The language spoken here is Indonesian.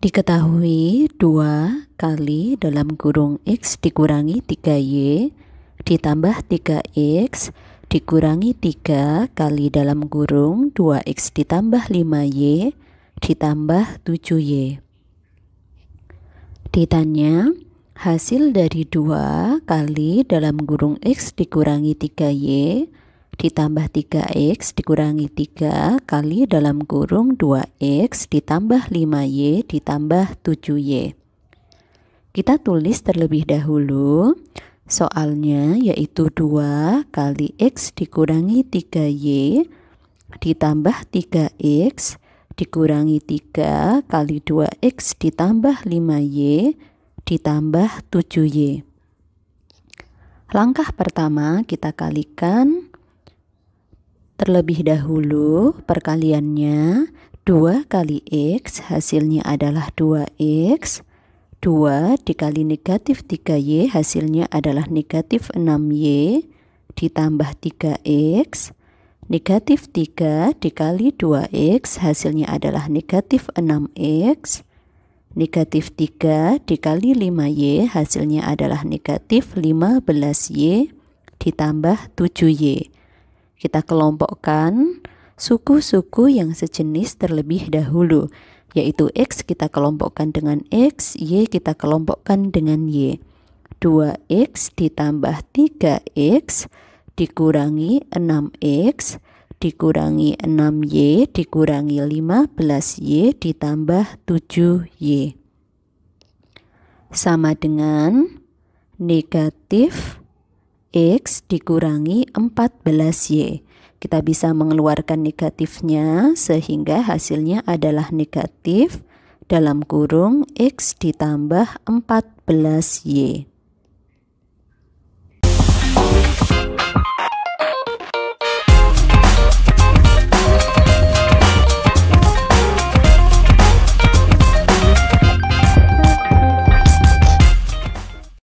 Diketahui 2 kali dalam kurung X dikurangi 3Y ditambah 3X dikurangi 3 kali dalam kurung 2X ditambah 5Y ditambah 7Y. Ditanya, hasil dari 2 kali dalam kurung X dikurangi 3Y ditambah 3x dikurangi 3 kali dalam kurung 2x ditambah 5y ditambah 7y. Kita tulis terlebih dahulu soalnya yaitu 2 kali x dikurangi 3y ditambah 3x dikurangi 3 kali 2x ditambah 5y ditambah 7y. Langkah pertama kita kalikan Terlebih dahulu perkaliannya 2 kali X hasilnya adalah 2X 2 dikali negatif 3Y hasilnya adalah negatif 6Y ditambah 3X Negatif 3 dikali 2X hasilnya adalah negatif 6X Negatif 3 dikali 5Y hasilnya adalah negatif 15Y ditambah 7Y kita kelompokkan suku-suku yang sejenis terlebih dahulu, yaitu X kita kelompokkan dengan X, Y kita kelompokkan dengan Y. 2X ditambah 3X dikurangi 6X dikurangi 6Y dikurangi 15Y ditambah 7Y sama dengan negatif X dikurangi 14Y. Kita bisa mengeluarkan negatifnya sehingga hasilnya adalah negatif dalam kurung X ditambah 14Y.